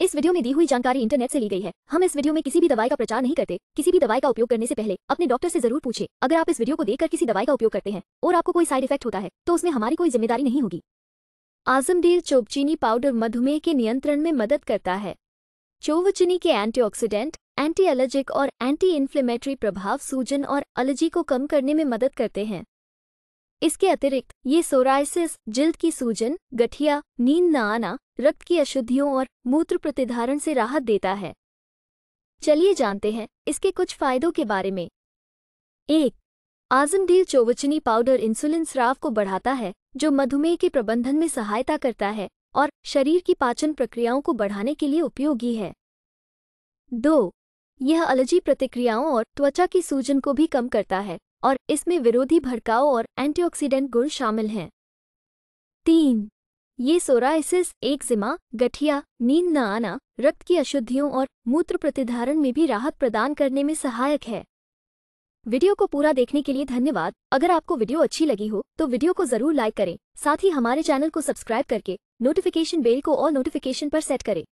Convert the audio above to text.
इस वीडियो में दी हुई जानकारी इंटरनेट से ली गई है हम इस वीडियो में किसी भी दवाई का प्रचार नहीं करते किसी भी दवाई का उपयोग करने से पहले अपने डॉक्टर से जरूर पूछे अगर आप इस वीडियो को देखकर किसी दवाई का उपयोग करते हैं और आपको कोई साइड इफेक्ट होता है तो उसमें हमारी कोई जिम्मेदारी नहीं होगी आजमडील चोबचीनी पाउडर मधुमेह के नियंत्रण में मदद करता है चोवचीनी के एंटी एंटी एलर्जिक और एंटी इन्फ्लेमेटरी प्रभाव सूजन और एलर्जी को कम करने में मदद करते हैं इसके अतिरिक्त ये सोराइसिस जिल्द की सूजन गठिया नींद न आना रक्त की अशुद्धियों और मूत्र प्रतिधारण से राहत देता है चलिए जानते हैं इसके कुछ फायदों के बारे में एक आजमडील चोवचनी पाउडर इंसुलिन स्राव को बढ़ाता है जो मधुमेह के प्रबंधन में सहायता करता है और शरीर की पाचन प्रक्रियाओं को बढ़ाने के लिए उपयोगी है दो यह अलर्जी प्रतिक्रियाओं और त्वचा की सूजन को भी कम करता है और इसमें विरोधी भड़काओ और एंटीऑक्सीडेंट गुण शामिल हैं तीन ये सोराइसिस एक जिमा गठिया नींद न आना रक्त की अशुद्धियों और मूत्र प्रतिधारण में भी राहत प्रदान करने में सहायक है वीडियो को पूरा देखने के लिए धन्यवाद अगर आपको वीडियो अच्छी लगी हो तो वीडियो को जरूर लाइक करें साथ ही हमारे चैनल को सब्सक्राइब करके नोटिफिकेशन बेल को और नोटिफिकेशन पर सेट करें